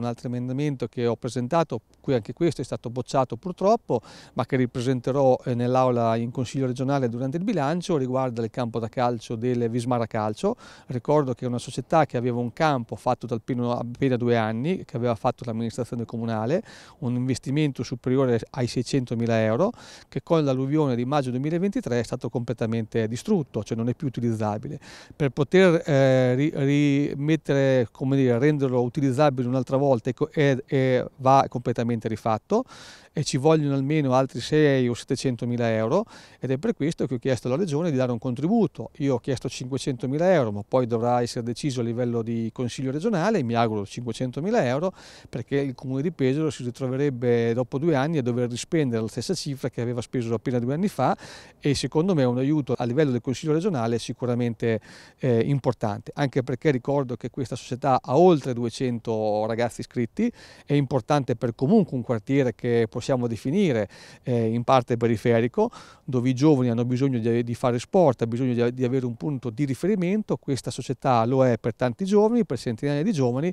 Un altro emendamento che ho presentato, qui anche questo è stato bocciato purtroppo, ma che ripresenterò eh, nell'aula in Consiglio regionale durante il bilancio, riguarda il campo da calcio del Vismara Calcio. Ricordo che è una società che aveva un campo fatto da appena due anni, che aveva fatto l'amministrazione comunale, un investimento superiore ai 600 mila euro, che con l'alluvione di maggio 2023 è stato completamente distrutto, cioè non è più utilizzabile. Per poter eh, rimettere, come dire, renderlo utilizzabile un'altra volta, volte e va completamente rifatto e ci vogliono almeno altri 6 o 700 mila euro ed è per questo che ho chiesto alla Regione di dare un contributo. Io ho chiesto 500 mila euro ma poi dovrà essere deciso a livello di Consiglio regionale, mi auguro 500 mila euro perché il Comune di Pesaro si ritroverebbe dopo due anni a dover rispendere la stessa cifra che aveva speso appena due anni fa e secondo me un aiuto a livello del Consiglio regionale è sicuramente eh, importante, anche perché ricordo che questa società ha oltre 200 ragazzi iscritti, è importante per comunque un quartiere che possa possiamo definire eh, in parte periferico, dove i giovani hanno bisogno di, di fare sport, hanno bisogno di, di, avere un punto di riferimento, questa società lo è per tanti giovani, per centinaia di giovani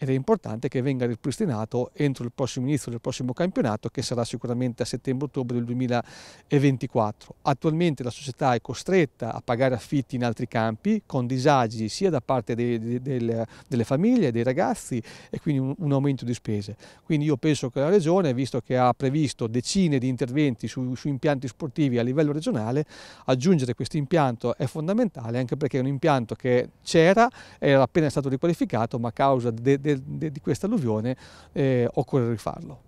ed è importante che venga ripristinato entro il prossimo inizio del prossimo campionato che sarà sicuramente a settembre-ottobre del 2024. Attualmente la società è costretta a pagare affitti in altri campi con disagi sia da parte dei, dei, delle, delle famiglie, dei ragazzi e quindi un, un aumento di spese. Quindi io penso che la Regione, visto che ha previsto decine di interventi su, su impianti sportivi a livello regionale, aggiungere questo impianto è fondamentale anche perché è un impianto che c'era, era appena stato riqualificato, ma a causa di questa alluvione eh, occorre rifarlo.